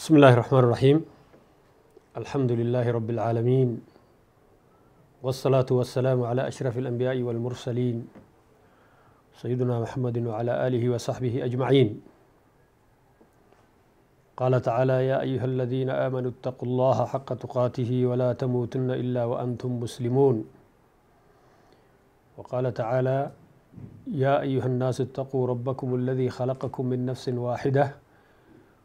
بسم الله الرحمن الرحيم الحمد لله رب العالمين والصلاة والسلام على أشرف الأنبياء والمرسلين سيدنا محمد وعلى آله وصحبه أجمعين قال تعالى يا أيها الذين آمنوا اتقوا الله حق تقاته ولا تموتن إلا وأنتم مسلمون وقال تعالى يا أيها الناس اتقوا ربكم الذي خلقكم من نفس واحدة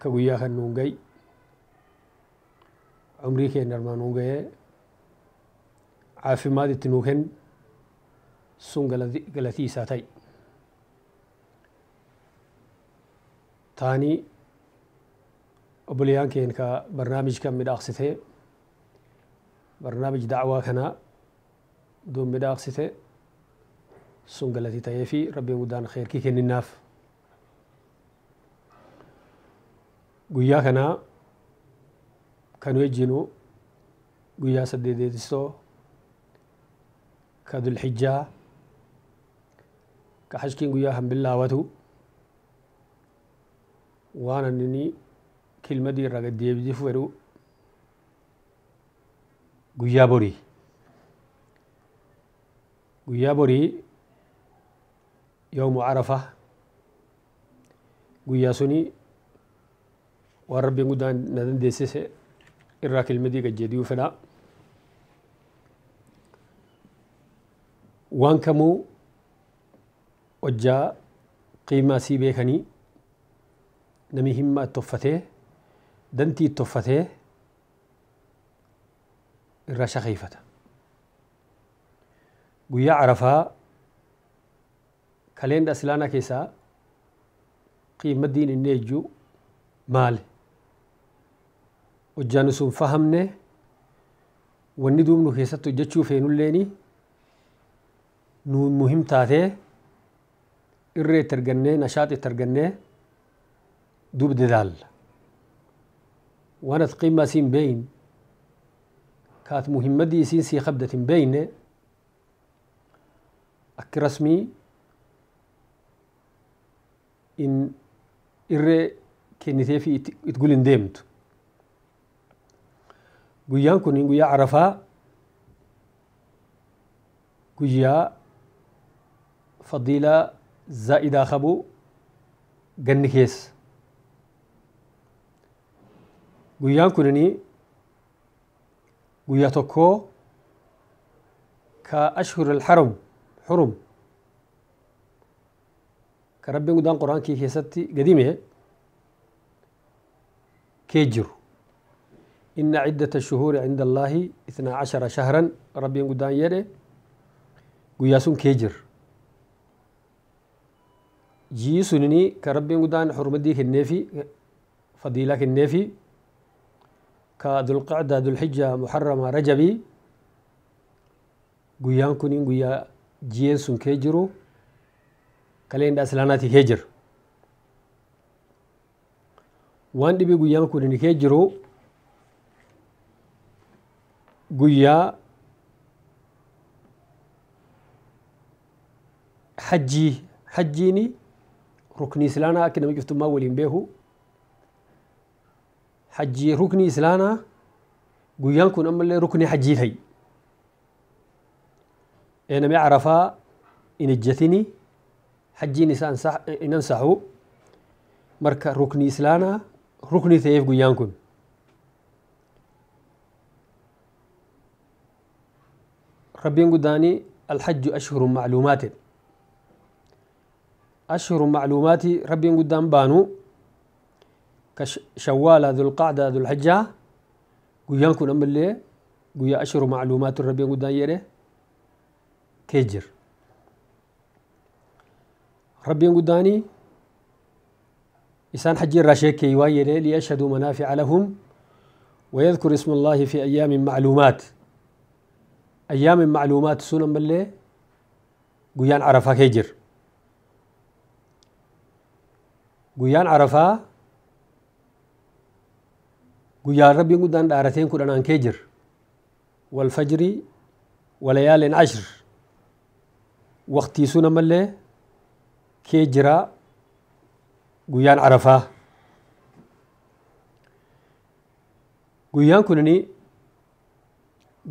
akka guyyaa kan nuun ga'i umrii keenya armaan nuun ga'ee caafimaad itti nuu kennu sun galatii isaa ta'i. Taanii obboliyaan keenya ka barnaamij kan midhaaksitee barnaamij dacwaa kanaa duun midhaaksitee sun galatii ta'ee fi rabbiin guddaan kheerkii kenninaaf. guyyaa kanaa kan wejjinu guyyaa saddeedeetistoo ka dulxijjaa ka hashkiin guyyaa kan billaawatu waan annini kilmadii irraa gaddeebiti fedhu guyyaa borii guyyaa borii yoomu carafa guyyaa sunii وربي قدان ندن ديسيس إراك المديق الجديو فلا وان كمو وجا قيمة سيبه كني نمي همة التفته دنتي التفته إرا شخيفة قويا عرفا كالين أسلانا كيسا قيمة دين النجو ماله وجانسون فهمنا وندوم نخيسة تجتشو فينو ليني نون مهم تاته إرى ترغنة نشاط ترغنة دوب ددال وانت قيمة سين بين كات مهمة دي سين سي خبدة بين أك رسمي إن إرى كنتي في إتقول إن ديمتو guyyaan kun guyyaa arafaa guyyaa fadiilaa zaa'idaa qabu ganni keessa guyyaan kunini guyyaa tokko ka ashhur alxaram xurum ka rabbiin gudaan quraankii keessatti gadime kee jiru إن عدة الشهور عند الله اثنا عشر شهرا ربي قدان يدي قياسون كيجر جي سنني كربي قدان حرمدي كنيفي فضيلة كنيفي كذو القعدة ذو الحجة محرمة رجبي قيان كنين قيا جيان سن كيجرو كلين داسلاناتي كيجر وان دبي قيان كنين كيجرو guyyaa hajjii hajjiini rukni islaanaa akka nama cuftummaa waliin beeku hajjii rukni islaanaa guyyaan kun ammallee rukni hajjii ta'i eenamee carafaa in ijjatini hajjiin isaa in ansaxu marka rukni islaanaa rukni ta'eef guyyaan kun ربي داني الحج أشهر معلومات أشهر معلومات ربي قدام بانو كشوال ذو القعدة ذو الحجة قيان كون لي قيا أشهر معلومات ربي قدام يري كيجر ربي قداني إسان حج الرشيك يري ليشهدوا منافع لهم ويذكر اسم الله في أيام معلومات ayyaami macluumaat sun ammallee guyyaan arafaa kee jira guyyaan arafaa guyyaan rabbiin guddaan dhaarateen kudhanaan kee jira walfajri walayaalin ashr waktii sun ammallee kee jira guyyaan arafaa guyyaan kunini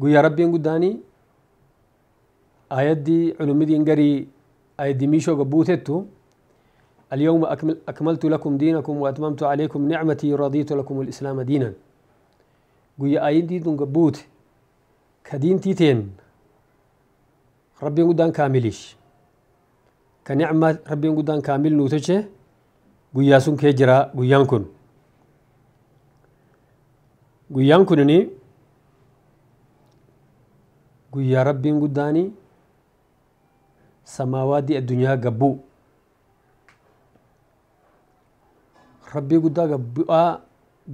guyyaa rabbiin guddaanii آيدي علومي انقري آيدي ميشو قبوتتو اليوم أكمل أكملت لكم دينكم وأتممت عليكم نعمتي رضيت لكم الإسلام دينا قوي آيدي دون قبوت كدين تيتين ربي قدان كامليش كنعمة ربي قدان كامل نوتشه قوي ياسون كيجرا قوي يانكن قوي يانكنني قوي يا ربي قداني samaawaadii addunyaa gabbuu rabbii guddaa gabbu'aa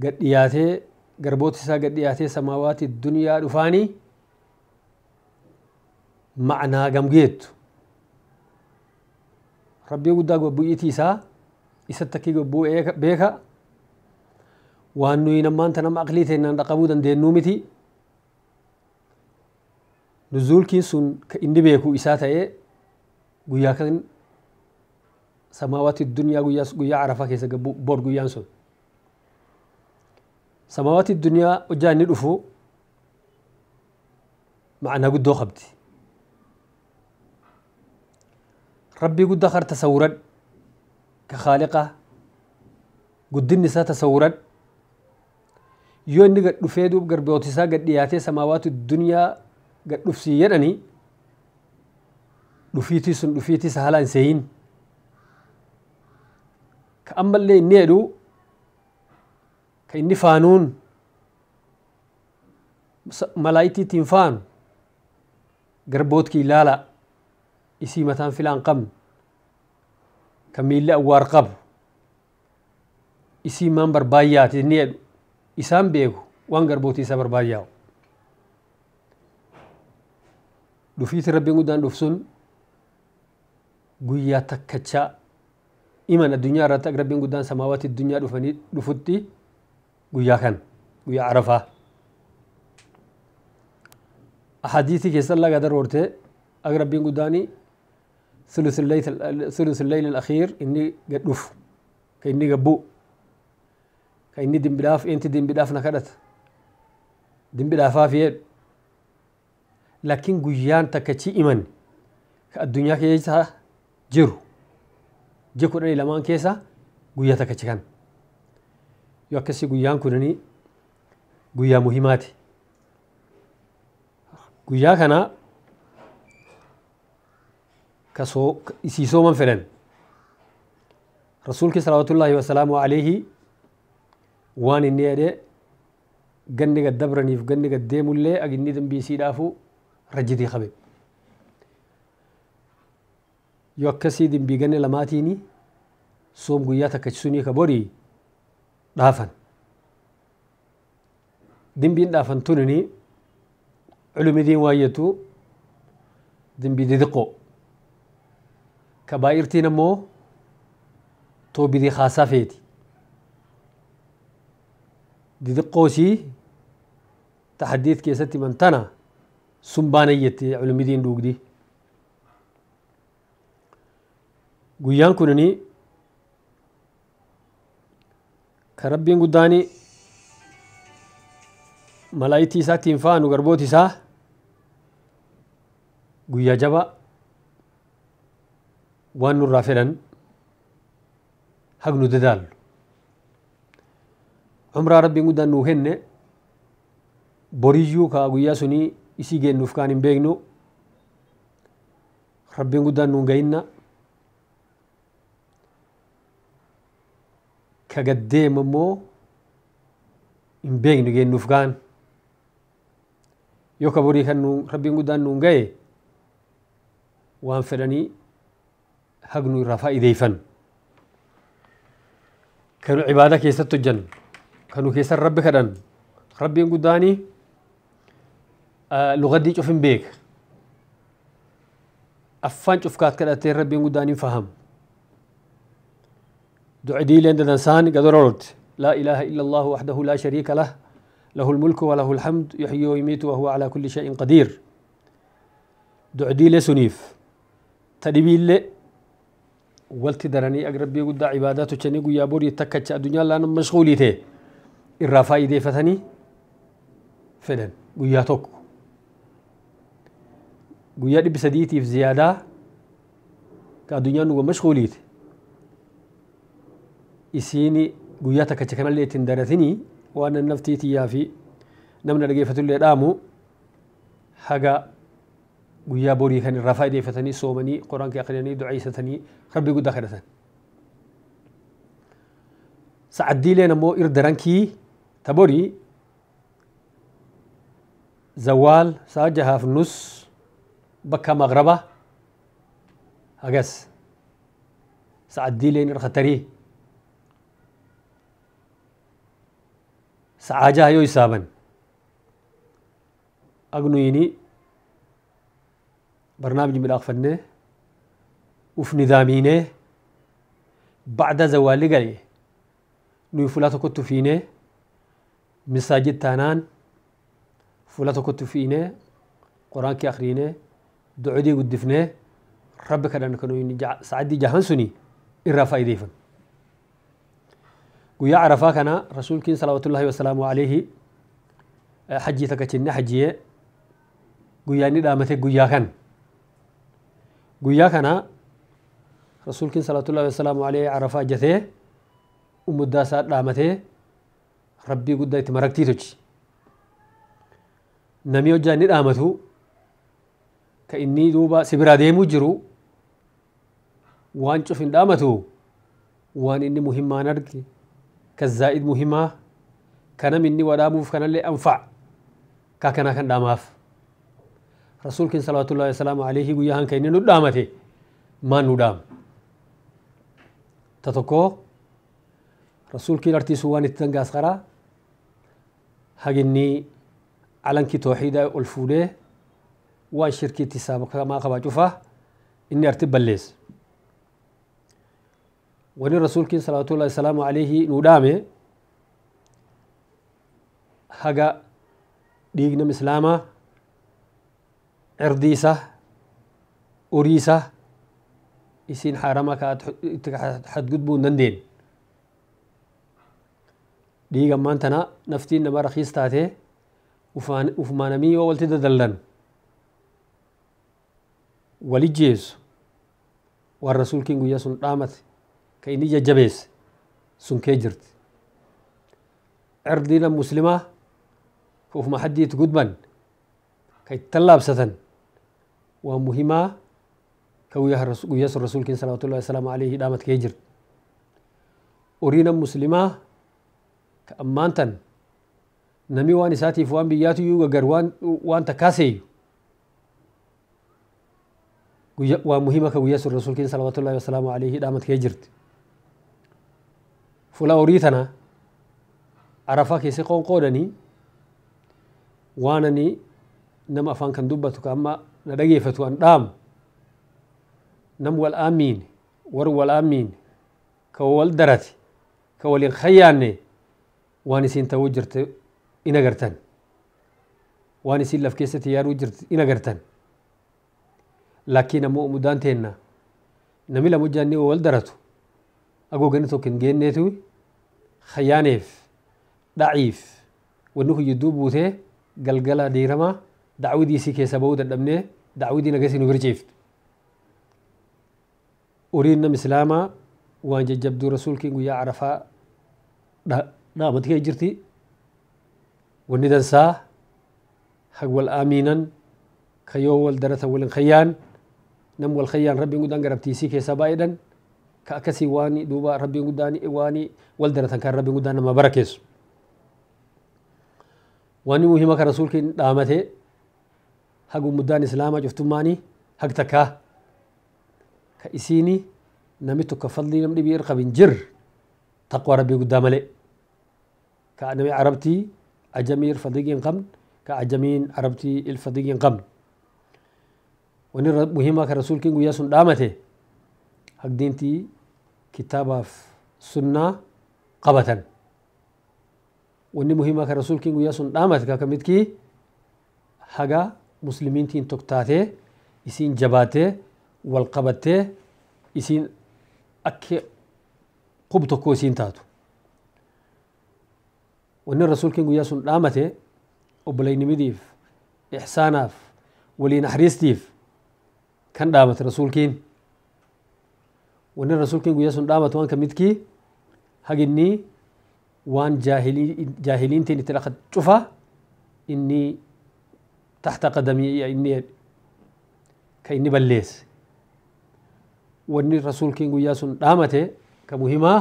gad dhiyaatee garboota isaa gad dhiyaatee samaawaatii duniyaa dhufaanii ma'anaa gamgeettu rabbii guddaa gabbu'iitii isaa isatti akkii gabbuu beeka waan nuyi nammaan tanama aqlii teennaan dhaqabuu dandeennuu miti nuzuulkiin sun ka inni beeku isaa ta'ee guyyaa kan samaawaatti duniyaa guyyaa arafaa keessa gabu bood guyyaan sun samaawaatti duniyaa hojjaa inni dhufu ma'anaa guddoo qabdi. rabbii gudda kar tasawuran ka khaaliqa guddinni isaa tasawuran yoo inni gad dhufee duub garbootisaa gad dhiyaatee samaawaatti duniyaa gad dhufsii jedhanii dufiti sun dufiti sahaalaa halan ka ammallee inni jedhu ka inni faanuun malaayitiitiin faanu garbootkii ki lala, isi filaan qabnu kan mila awwaar isi isii maan barbaayyaati inni jedhu isaan beeku waan garbootii isa barbaayyaa'u dhufiitiin sun guyyaa takkachaa iman addunyaa irratti akka rabbiin guddaan samaawaatti addunyaa dhufanii dhufutti guyyaa kan guyyaa arafaa. Hadiisii keessan laga daroorte akka rabbiin guddaanii sulusullayl al-akhiir inni gadhuuf ka inni gabbuu ka inni dimbiidhaaf eenti dimbiidhaaf na kadhata dimbiidhaafaaf jedhu laakiin guyyaan takkachi iman ka addunyaa keessaa jiru ji'a kudhanii lamaan keessa guyyaa takka cikan yoo akkasii guyyaan kunanii guyyaa muhimaati guyyaa kana isii sooman fedhan rasuulki salawaatullaahi wasalaamu alayhi waan inni jedhee ganni gaddabraniif ganni gaddeemullee aginni dambii isiidhaafu rajjidii qabee yoo akkasii dinbiiganne lamaatiini soom guyyaa takka sunii ka borii dhaafan. Dimbiin dhaafan tunini culumi diin waayyatu dimbii didiqoo ka baay'irtiin ammoo toobbidii haasaa feeti. Didiqoosii taxaddiid keessatti mantana sun baanayyatte culumi diin dhuugdii. guyyaan kunini kan rabbiin guddaani malaayitii isaatti hin faanu garbooti isaa guyyaa jaba waan nurraa fedhan hagnu dadaallu umraa rabbiin guddaan nuu kenne boriyyuu kaa guyyaa sunii isii geennuuf kaan hin beeknu rabbiin guddaan nuun ga'inna كقديم مو ينبين نجين نفغان yoo kaborii kan rabbiin guddaan nuun ga'e waan fedhanii hagnu irraa faa'ideeyfan kanu cibaada keessatti hojjan kanu keessan rabbi kadhan rabbiin guddaanii lugadii cufin beeka affaan cufkaat kadhatee rabbiin guddaaniin fahama دعدي لين دنسان قدرورت لا إله إلا الله وحده لا شريك له له الملك وله الحمد يحيي ويميت وهو على كل شيء قدير دعدي لي سنيف تدبي لي ولتي درني أقرب بي قد عبادات وشني قويا بوري تكتش الدنيا لأن مشغولي ته الرفاي دي فتني فلن قويا توك قويا دي بسديتي في زيادة كالدنيا نو مشغولي ته إسيني قياتا كتكنا اللي تندرثني وأنا النفتي تيافي نمنا رقيفة اللي رامو حقا قيا بوري كان رفاي ديفتني سومني قران كي أقريني دعي ستني ربي قد داخلة سعدي مو نمو إردرانكي تبوري زوال ساجها في النص بكا مغربة سعد سعدي لي نرختري سعاجا هيو يسابن أغنو يني برنامج من أغفنه وفي نظامينه بعد زوالي قريه نوي فلاتو كنت فينه مساجد تانان فلاتو كنت فينه قرآن كي أخرينه دعودي قدفنه ربك أنا كنو سعدي جهان سني إرافا إديفن guyyaa arafaa kana rasuulkiin salawaatullahi wasalaamu alayhi hajjii takka cinne hajjiyee guyyaa inni dhaamate guyyaa kan guyyaa kana rasuulkiin salawaatullahi wasalaamu alayhi arafaa jatee umuddaa isaa dhaamatee rabbii guddaa itti maragtii tochi namni hojjaa inni dhaamatu ka inni duuba sibiraa deemuu jiru waan cufin dhaamatu waan inni muhimmaan argi كزائد مهمة كان مني وداموف كان اللي أنفع كاكنا كان داماف رسول كن صلوات الله وسلامه عليه وياهن كيني ندامته ما ندام تتوكو رسول كي لرتي سوان التنقاس خرا هاجني علنك توحيدا والفوده وان شركتي سابقا ما قبا جفا إني أرتب بليس wani rasul kin salawatullahi salamu alaihi nuudhame haga dhiig nam islaamaa cirdi isa urii isa isin xarama kaad xadgudbuu dandeen dhiiga maantana naftiin nama rakiis taate ufumaanamii yoo walti dadallan wali jeesu waan rasuulkiin guyya sun dhaamate ka inni jajjabeesse sun kee jirti cirdiina muslimaa ka ufuma haddii itti gudban ka itti tallaabsatan waa muhimaa ka guyyaa sun rasuulkiin salawaatullahi wasalaamu alayhi dhaamat kee jirti oriina muslimaa ka ammaantan nami waan isaatiif waan biyyaatiyyuu gaggar waan takkaaseeyyu waa muhima ka guyyaa sun rasuulkiin salawaatullahi wasalaamu alayhi dhaamat kee jirti fuula horii tana arafaa keessa qoonqoodhanii waan ani nama afaan kan dubbatu kan amma na dhageeffatu an dhaamu nam wal aamiin war wal aamiin ka wal darate ka waliin khayyaanne waan isiin ta'uu jirte in agartan waan isiin laf keessatti yaaduu jirte in agartan laakiin ammoo mudaan teenna nami lamu jaanni wal daratu agoogani tokko hin geenneetu khayaaneef dhaciif wanni huyyiduu buutee galgala diiramaa dacwidiisii keessa ba'uu dadhabnee dacwidii nagasii nu birciiftu. Uriin nam islaamaa waan jajjabduu rasuulkiin guyyaa carafaa dhaamat kee jirti. Wanni dansaa hag wal aamiinan kayoo wal daratan walin khayyaan nam wal khayyaan rabbiin gudaan garabtiisii keessa baay'edhan. كأكسي واني دوبا ربي قداني واني والدنا كان ربي قدانا ما بركيس واني مهمة كرسول كن دامته حق مدان إسلاما جفتماني حق تكا كإسيني نمتو كفضلي نمدي بيرقى بنجر تقوى ربي قدام لي كأنمي عربتي أجمير فضيقين قمن كأجمين عربتي الفضيقين قمن wani muhimma ka rasul kin guya sun damate kitaabaaf sunnaa qabatan wanni muhimaa kan rasuul kiin guyyaa sun dhaamate kan akkamittii haga muslimintiin tokktaatee isiin jabaatee wal qabattee isiin akka qub tokko isiin taatu wanni rasuul kiin guyyaa sun dhaamate obboleeynimidiif ixsaanaaf waliin ahriistiif kan dhaamate rasuul kiin wanni rasuulkiin guyyaa sun dhaamatu waan kammitkii haginni waan jaahiliin tiin itti dhaqa cufa inni tahta qadamii inni ka inni balleesse wanni rasuulkiin guyyaa sun dhaamate ka muhimaa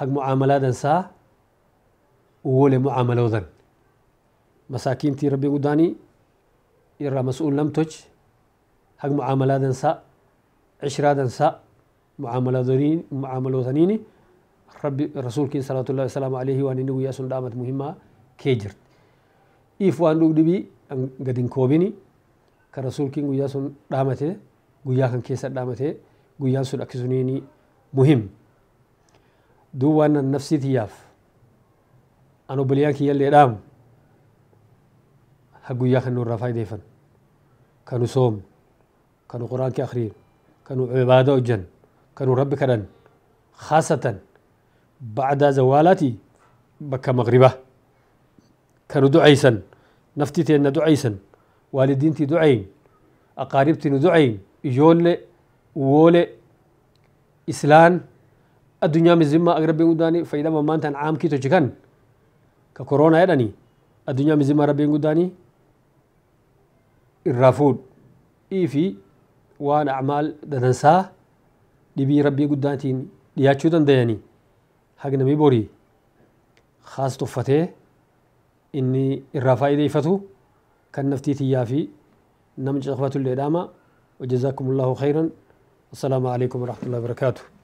hag mucaamalaa dansaa uwwole mucaamaloodan masaakiintii rabbi gudaanii irraa mas'uul namtoch hag mucaamalaa dansaa cishraa dansaa mucaamalootanini rabbi rasuulkiin salawaatullahi wasalaamu alayhi waan inni guyyaa sun dhaamat muhimmaa kee jirti if waan dhugdhibii gad hin koobini kan rasuulkiin guyyaa sun dhaamate guyyaa kan keessa dhaamate guyyaan sun akkisuniini muhim duub waan nan nafsii tiyyaaf an obboliyaan kiyyallee dhaamu ha guyyaa kan nurraa faayideeffan kanu soomnu kanu quraan kee akhriinu kanu cibaada hojjannu كانوا ربي كرن خاصة بعد زوالتي بك مغربة كانوا دعيسا نفتي تينا دعيسا والدين تي دعين أقاربتي دعين إجول وول إسلام الدنيا من زمة أقرب يوداني فإذا ما مانتن عام كي تجكن ككورونا يدني الدنيا من زمة ربي يوداني الرافود إيفي وأنا أعمال دنساه dhibii rabbii guddaatiin dhiyaachuu dandayanii haqnamii borii haas tuffatee inni irraa faayideeffatu kan naftii tiyyaa fi nam caqbatullee dhaama وجزاكم الله خيرا والسلام عليكم ورحمة الله وبركاته